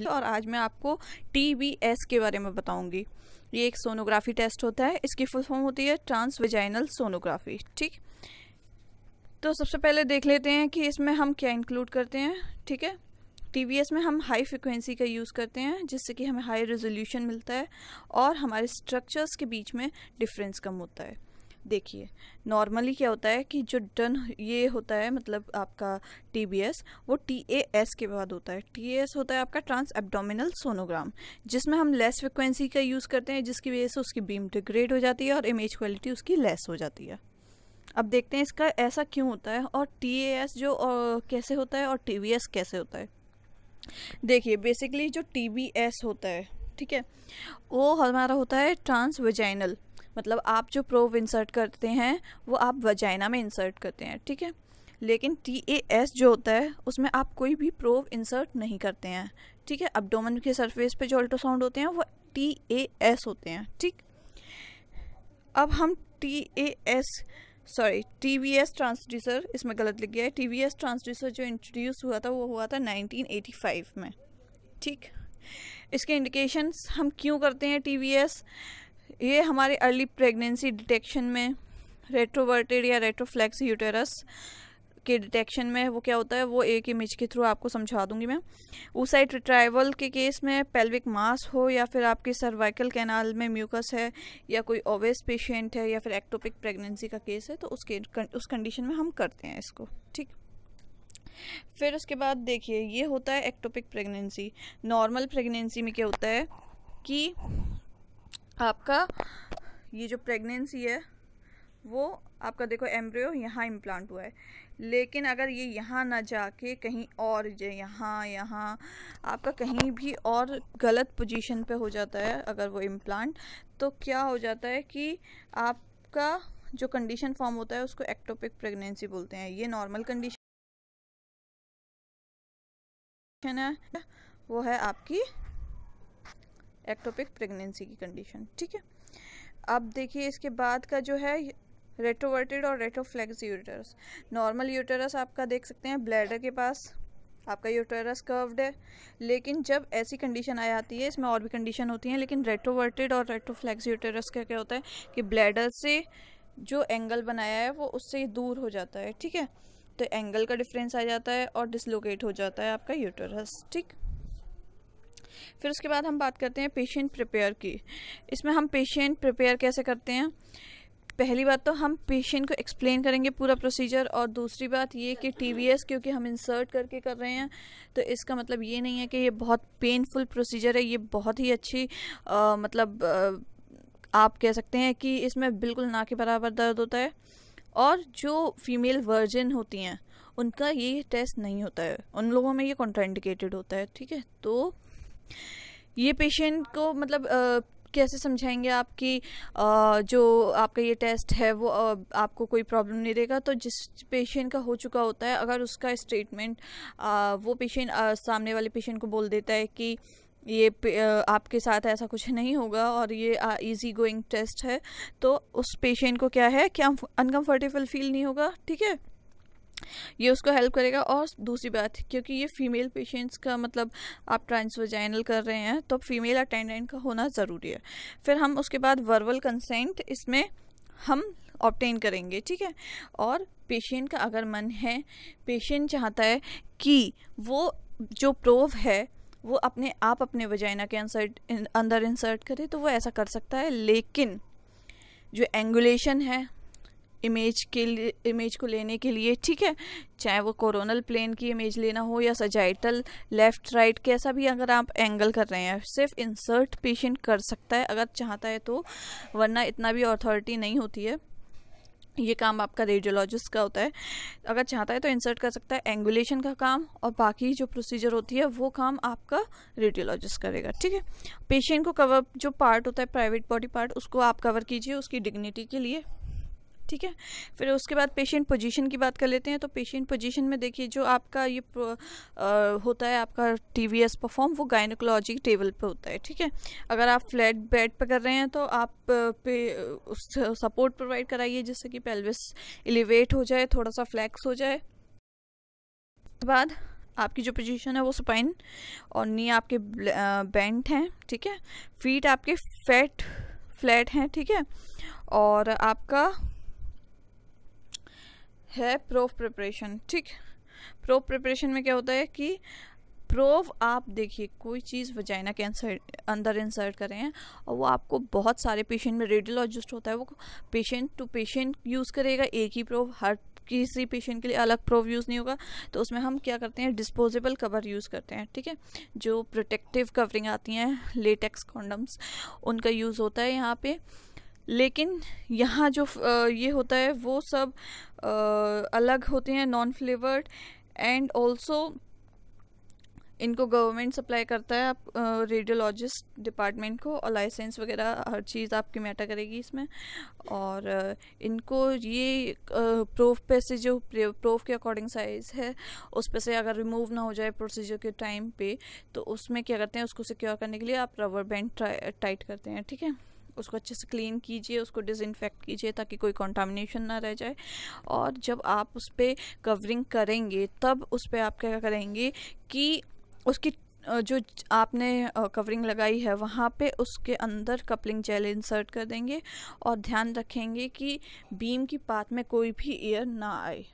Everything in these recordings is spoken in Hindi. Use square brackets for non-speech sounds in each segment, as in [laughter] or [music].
है और आज मैं आपको टी के बारे में बताऊंगी ये एक सोनोग्राफी टेस्ट होता है इसकी फुल फॉर्म होती है ट्रांसवेजाइनल सोनोग्राफी ठीक तो सबसे पहले देख लेते हैं कि इसमें हम क्या इंक्लूड करते हैं ठीक है टी में हम हाई फ्रिक्वेंसी का यूज़ करते हैं जिससे कि हमें हाई रेजोल्यूशन मिलता है और हमारे स्ट्रक्चर्स के बीच में डिफरेंस कम होता है देखिए नॉर्मली क्या होता है कि जो डन ये होता है मतलब आपका टी वो टी के बाद होता है टी होता है आपका ट्रांस एबडोमिनल सोनोग्राम जिसमें हम लेस फ्रिक्वेंसी का यूज़ करते हैं जिसकी वजह से उसकी बीम डिग्रेड हो जाती है और इमेज क्वालिटी उसकी लेस हो जाती है अब देखते हैं इसका ऐसा क्यों होता है और टी जो और कैसे होता है और टी कैसे होता है देखिए बेसिकली जो टी होता है ठीक है वो हमारा होता है ट्रांस वेजाइनल मतलब आप जो प्रोव इंसर्ट करते हैं वो आप वजाइना में इंसर्ट करते हैं ठीक है लेकिन टी ए एस जो होता है उसमें आप कोई भी प्रोव इंसर्ट नहीं करते हैं ठीक है डोमन के सरफेस पे जो अल्ट्रासाउंड होते हैं वो टी ए एस होते हैं ठीक अब हम T A S sorry T V S transducer इसमें गलत लिख गया है टी वी एस ट्रांसड्यूसर जो इंट्रोड्यूस हुआ था वो हुआ था 1985 में ठीक इसके इंडिकेशंस हम क्यों करते हैं टी वी एस ये हमारे अर्ली प्रेगनेंसी डिटेक्शन में रेट्रोवर्टेड या रेट्रोफ्लेक्स यूटेरस के डिटेक्शन में वो क्या होता है वो एक इमेज के थ्रू आपको समझा दूंगी मैं ऊसाइट रिट्राइवल के केस में पेल्विक मास हो या फिर आपके सर्वाइकल कैनाल में म्यूकस है या कोई ओवेस पेशेंट है या फिर एक्टोपिक प्रेगनेंसी का केस है तो उसके उस कंडीशन में हम करते हैं इसको ठीक फिर उसके बाद देखिए ये होता है एक्टोपिक प्रेगनेंसी नॉर्मल प्रेगनेंसी में क्या होता है कि आपका ये जो प्रेगनेंसी है वो आपका देखो एम्ब्रियो यहाँ इम्प्लांट हुआ है लेकिन अगर ये यहाँ ना जाके कहीं और यहाँ यहाँ आपका कहीं भी और गलत पोजीशन पे हो जाता है अगर वो इम्प्लांट तो क्या हो जाता है कि आपका जो कंडीशन फॉर्म होता है उसको एक्टोपिक प्रेगनेंसी बोलते हैं ये नॉर्मल कंडीशन है वो है आपकी एक्टोपिक प्रेगनेंसी की कंडीशन ठीक है अब देखिए इसके बाद का जो है रेट्रोवर्टेड और रेटोफ्लेक्स यूटरस नॉर्मल यूटरस आपका देख सकते हैं ब्लैडर के पास आपका यूटरस कर्व्ड है लेकिन जब ऐसी कंडीशन आ जाती है इसमें और भी कंडीशन होती हैं लेकिन रेट्रोवर्टेड और रेट्रोफ्लेक्स यूटरस का क्या होता है कि ब्लैडर से जो एंगल बनाया है वो उससे दूर हो जाता है ठीक है तो एंगल का डिफरेंस आ जाता है और डिसलोकेट हो जाता है आपका यूटरस ठीक फिर उसके बाद हम बात करते हैं पेशेंट प्रिपेयर की इसमें हम पेशेंट प्रिपेयर कैसे करते हैं पहली बात तो हम पेशेंट को एक्सप्लेन करेंगे पूरा प्रोसीजर और दूसरी बात ये कि टी क्योंकि हम इंसर्ट करके कर रहे हैं तो इसका मतलब ये नहीं है कि ये बहुत पेनफुल प्रोसीजर है ये बहुत ही अच्छी आ, मतलब आ, आप कह सकते हैं कि इसमें बिल्कुल ना के बराबर दर्द होता है और जो फीमेल वर्जिन होती हैं उनका ये टेस्ट नहीं होता है उन लोगों में ये कॉन्ट्राइंडिकेटेड होता है ठीक है तो ये पेशेंट को मतलब आ, कैसे समझाएंगे आपकी जो आपका ये टेस्ट है वो आपको कोई प्रॉब्लम नहीं देगा तो जिस पेशेंट का हो चुका होता है अगर उसका स्टेटमेंट वो पेशेंट सामने वाले पेशेंट को बोल देता है कि ये आपके साथ ऐसा कुछ नहीं होगा और ये इजी गोइंग टेस्ट है तो उस पेशेंट को क्या है क्या अनकम्फर्टेबल फील नहीं होगा ठीक है ये उसको हेल्प करेगा और दूसरी बात क्योंकि ये फीमेल पेशेंट्स का मतलब आप ट्रांसवजाइनल कर रहे हैं तो फीमेल अटेंडेंट का होना ज़रूरी है फिर हम उसके बाद वर्बल कंसेंट इसमें हम ऑप्टेन करेंगे ठीक है और पेशेंट का अगर मन है पेशेंट चाहता है कि वो जो प्रोव है वो अपने आप अपने वजाइना के अंसर्ट अंदर इंसर्ट करे तो वो ऐसा कर सकता है लेकिन जो एंगुलेशन है इमेज के लिए इमेज को लेने के लिए ठीक है चाहे वो कोरोनल प्लेन की इमेज लेना हो या सजाइटल लेफ़्ट राइट कैसा भी अगर आप एंगल कर रहे हैं सिर्फ इंसर्ट पेशेंट कर सकता है अगर चाहता है तो वरना इतना भी अथॉरिटी नहीं होती है ये काम आपका रेडियोलॉजिस्ट का होता है अगर चाहता है तो इंसर्ट कर सकता है एंगुलेशन का काम और बाकी जो प्रोसीजर होती है वो काम आपका रेडियोलॉजिस्ट करेगा ठीक है पेशेंट को कवर जो पार्ट होता है प्राइवेट बॉडी पार्ट उसको आप कवर कीजिए उसकी डिग्निटी के लिए ठीक है फिर उसके बाद पेशेंट पोजीशन की बात कर लेते हैं तो पेशेंट पोजीशन में देखिए जो आपका ये आ, होता है आपका टी वी एस परफॉर्म वो गायनोकोलॉजी टेबल पे होता है ठीक है अगर आप फ्लैट बेड पर कर रहे हैं तो आप पे उस सपोर्ट प्रोवाइड कराइए जिससे कि पेल्विस एलिवेट हो जाए थोड़ा सा फ्लैक्स हो जाए उसके बाद आपकी जो पोजीशन है वो स्पाइन और नी आपके बेंट हैं ठीक है फीट आपके फैट फ्लैट हैं ठीक है और आपका है प्रोफ प्रिपरेशन ठीक प्रोफ प्रिपरेशन में क्या होता है कि प्रोव आप देखिए कोई चीज़ वजाइना के अंदर इंसर्ट कर रहे हैं और वो आपको बहुत सारे पेशेंट में रेडियोलॉजिस्ट होता है वो पेशेंट टू पेशेंट यूज़ करेगा एक ही प्रोव हर किसी पेशेंट के लिए अलग प्रोव यूज़ नहीं होगा तो उसमें हम क्या करते हैं डिस्पोजेबल कवर यूज़ करते हैं ठीक है जो प्रोटेक्टिव कवरिंग आती हैं लेटेक्स कॉन्डम्स उनका यूज़ होता है यहाँ पर लेकिन यहाँ जो ये होता है वो सब अलग होते हैं नॉन फ्लेवर्ड एंड ऑल्सो इनको गवर्नमेंट सप्लाई करता है आप रेडियोलॉजिस्ट डिपार्टमेंट को और लाइसेंस वगैरह हर चीज़ आपकी मैटर करेगी इसमें और इनको ये प्रूफ पे से जो प्रूफ के अकॉर्डिंग साइज़ है उस पे से अगर रिमूव ना हो जाए प्रोसीजर के टाइम पे तो उसमें क्या करते हैं उसको सिक्योर करने के लिए आप रबर बैंड टाइट करते हैं ठीक है उसको अच्छे से क्लीन कीजिए उसको डिसइनफेक्ट कीजिए ताकि कोई कॉन्टामिनेशन ना रह जाए और जब आप उस पर कवरिंग करेंगे तब उस पर आप क्या करेंगे कि उसकी जो आपने कवरिंग लगाई है वहाँ पे उसके अंदर कपलिंग जेल इंसर्ट कर देंगे और ध्यान रखेंगे कि बीम की पात में कोई भी एयर ना आए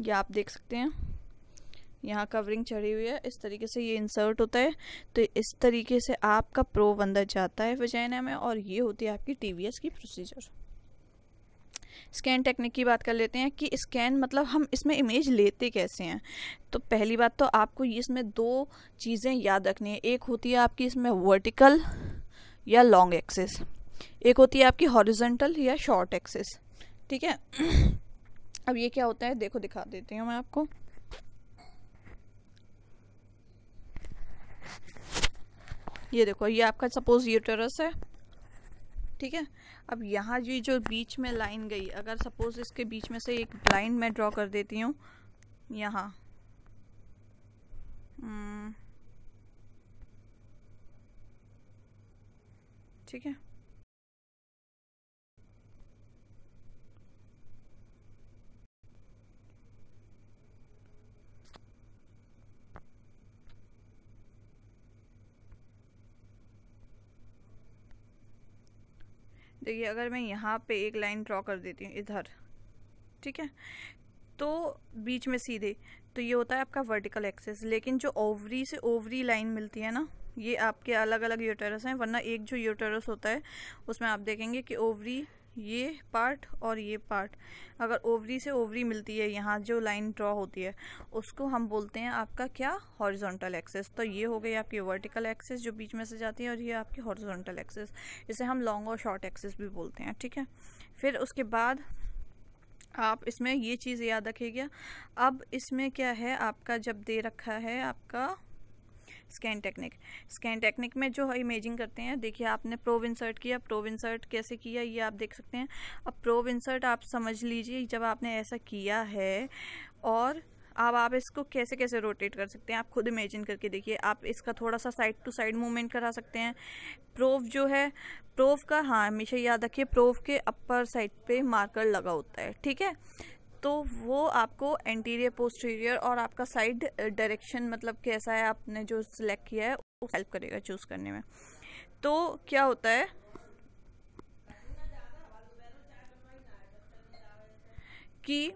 ये आप देख सकते हैं यहाँ कवरिंग चढ़ी हुई है इस तरीके से ये इंसर्ट होता है तो इस तरीके से आपका प्रोव अंदर जाता है वजैना में और ये होती है आपकी टी की प्रोसीजर स्कैन टेक्निक की बात कर लेते हैं कि स्कैन मतलब हम इसमें इमेज लेते कैसे हैं तो पहली बात तो आपको इसमें दो चीज़ें याद रखनी है एक होती है आपकी इसमें वर्टिकल या लॉन्ग एक्सेस एक होती है आपकी हॉरिजेंटल या शॉर्ट एक्सेस ठीक है अब ये क्या होता है देखो दिखा देती हूँ मैं आपको ये देखो ये आपका सपोज यूटरस है ठीक है अब यहाँ ये जो बीच में लाइन गई अगर सपोज इसके बीच में से एक लाइन मैं ड्रॉ कर देती हूँ यहाँ हम्म, ठीक है देखिए अगर मैं यहाँ पे एक लाइन ड्रॉ कर देती हूँ इधर ठीक है तो बीच में सीधे तो ये होता है आपका वर्टिकल एक्सेस लेकिन जो ओवरी से ओवरी लाइन मिलती है ना ये आपके अलग अलग यूटेरस हैं वरना एक जो यूटेरस होता है उसमें आप देखेंगे कि ओवरी ये पार्ट और ये पार्ट अगर ओवरी से ओवरी मिलती है यहाँ जो लाइन ड्रॉ होती है उसको हम बोलते हैं आपका क्या हॉरिजॉन्टल एक्सेस तो ये हो गई आपकी वर्टिकल एक्सेस जो बीच में से जाती है और ये आपकी हॉरिजॉन्टल एक्सेस इसे हम लॉन्ग और शॉर्ट एक्सेस भी बोलते हैं ठीक है फिर उसके बाद आप इसमें ये चीज़ याद रखिएगा अब इसमें क्या है आपका जब दे रखा है आपका स्कैन टेक्निक स्कैन टेक्निक में जो इमेजिंग करते हैं देखिए आपने प्रोव इंसर्ट किया प्रोव इंसर्ट कैसे किया ये आप देख सकते हैं अब प्रोव इंसर्ट आप समझ लीजिए जब आपने ऐसा किया है और अब आप इसको कैसे कैसे रोटेट कर सकते हैं आप खुद इमेजिन करके देखिए आप इसका थोड़ा सा साइड टू साइड मूवमेंट करा सकते हैं प्रोव जो है प्रोव का हाँ हमेशा याद रखिए प्रोव के अपर साइड पे मार्कर लगा होता है ठीक है तो वो आपको एंटीरियर पोस्टीरियर और आपका साइड डायरेक्शन मतलब कैसा है आपने जो सिलेक्ट किया है वो हेल्प करेगा चूज़ करने में तो क्या होता है कि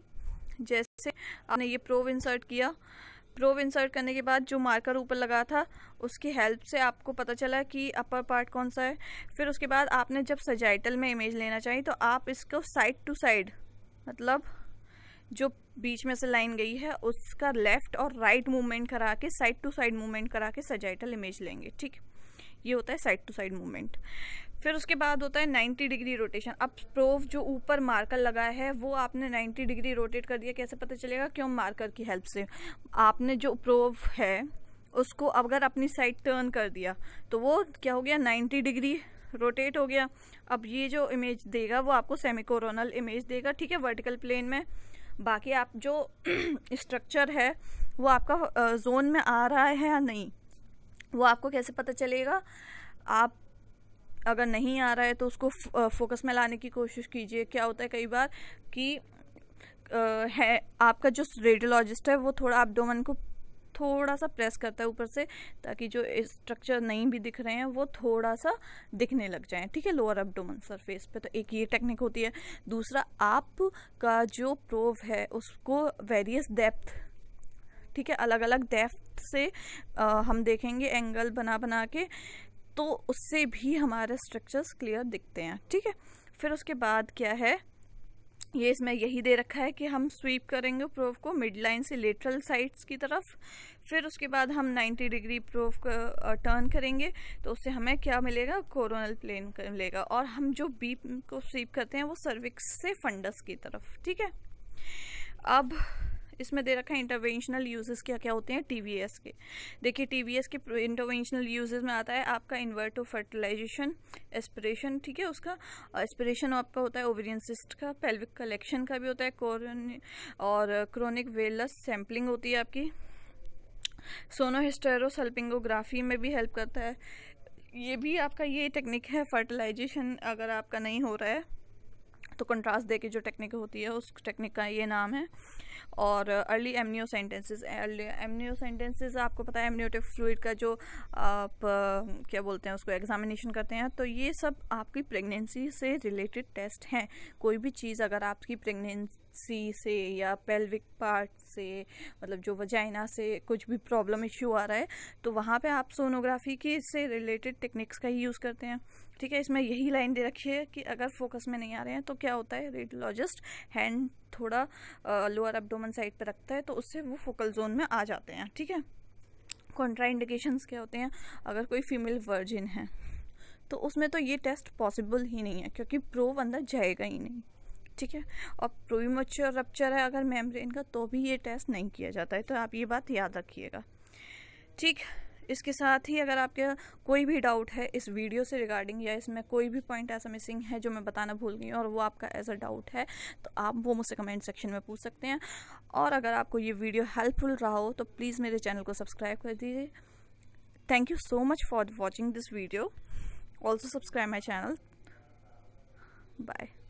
जैसे आपने ये प्रोव इंसर्ट किया प्रोव इंसर्ट करने के बाद जो मार्कर ऊपर लगा था उसकी हेल्प से आपको पता चला कि अपर पार्ट कौन सा है फिर उसके बाद आपने जब सजाइटल में इमेज लेना चाहिए तो आप इसको साइड टू साइड मतलब जो बीच में से लाइन गई है उसका लेफ्ट और राइट मूवमेंट करा के साइड टू साइड मूवमेंट करा के सजाइटल इमेज लेंगे ठीक ये होता है साइड टू साइड मूवमेंट फिर उसके बाद होता है 90 डिग्री रोटेशन अब प्रोव जो ऊपर मार्कर लगा है वो आपने 90 डिग्री रोटेट कर दिया कैसे पता चलेगा क्यों मार्कर की हेल्प से आपने जो प्रोव है उसको अगर अपनी साइड टर्न कर दिया तो वो क्या हो गया 90 डिग्री रोटेट हो गया अब ये जो इमेज देगा वो आपको सेमी कोरोनल इमेज देगा ठीक है वर्टिकल प्लेन में बाकी आप जो स्ट्रक्चर [clears throat] है वो आपका जोन में आ रहा है या नहीं वो आपको कैसे पता चलेगा आप अगर नहीं आ रहा है तो उसको फोकस में लाने की कोशिश कीजिए क्या होता है कई बार कि है आपका जो रेडियोलॉजिस्ट है वो थोड़ा आप डोमन को थोड़ा सा प्रेस करता है ऊपर से ताकि जो स्ट्रक्चर नहीं भी दिख रहे हैं वो थोड़ा सा दिखने लग जाए ठीक है लोअर अपडोमन सरफेस पे तो एक ये टेक्निक होती है दूसरा आप का जो प्रोव है उसको वेरियस डेप्थ ठीक है अलग अलग डेप्थ से आ, हम देखेंगे एंगल बना बना के तो उससे भी हमारे स्ट्रक्चर्स क्लियर दिखते हैं ठीक है फिर उसके बाद क्या है ये इसमें यही दे रखा है कि हम स्वीप करेंगे प्रोव को मिड लाइन से लेटरल साइड्स की तरफ फिर उसके बाद हम 90 डिग्री प्रोव का टर्न करेंगे तो उससे हमें क्या मिलेगा कोरोनल प्लेन मिलेगा और हम जो बीप को स्वीप करते हैं वो सर्विक्स से फंडस की तरफ ठीक है अब इसमें दे रखा है इंटरवेंशनल यूजेस क्या क्या होते हैं टीवीएस के देखिए टीवीएस के इंटरवेंशनल यूजेस में आता है आपका इन्वर्टो फर्टिलाइजेशन एस्परेशन ठीक है उसका एस्परेशन आपका होता है ओवेरियन सिस्ट का पेल्विक कलेक्शन का भी होता है कोरोन और क्रोनिक वेलस सैम्पलिंग होती है आपकी सोनोहिस्टेरोसल्पिंगोग्राफी में भी हेल्प करता है ये भी आपका ये टेक्निक है फर्टिलाइजेशन अगर आपका नहीं हो रहा है तो कंट्रास्ट देके जो टेक्निक होती है उस टेक्निक का ये नाम है और early amniocentesis early amniocentesis आपको पता है एमनियोटिक फ्लूड का जो आप क्या बोलते हैं उसको एग्जामिनेशन करते हैं तो ये सब आपकी प्रेगनेंसी से रिलेटेड टेस्ट हैं कोई भी चीज़ अगर आपकी प्रेगनेंसी से या पेल्विक पार्ट से मतलब जो वजाइना से कुछ भी प्रॉब्लम इश्यू आ रहा है तो वहाँ पे आप सोनोग्राफी के से रिलेटेड टेक्निक्स का ही यूज़ करते हैं ठीक है इसमें यही लाइन दे रखी है कि अगर फोकस में नहीं आ रहे हैं तो क्या होता है रेडियोलॉजिस्ट हैंड थोड़ा लोअर एबडोमन साइड पर रखता है तो उससे वो फोकल जोन में आ जाते हैं ठीक है कॉन्ट्राइंडिकेशंस क्या होते हैं अगर कोई फीमेल वर्जिन है तो उसमें तो ये टेस्ट पॉसिबल ही नहीं है क्योंकि प्रोव अंदर जाएगा ही नहीं ठीक है और प्रोमच्योर रप्चर है अगर मेम्ब्रेन का तो भी ये टेस्ट नहीं किया जाता है तो आप ये बात याद रखिएगा ठीक इसके साथ ही अगर आपके कोई भी डाउट है इस वीडियो से रिगार्डिंग या इसमें कोई भी पॉइंट ऐसा मिसिंग है जो मैं बताना भूल गई और वो आपका एज अ डाउट है तो आप वो मुझसे कमेंट सेक्शन में पूछ सकते हैं और अगर आपको ये वीडियो हेल्पफुल रहा हो तो प्लीज़ मेरे चैनल को सब्सक्राइब कर दीजिए thank you so much for watching this video also subscribe my channel bye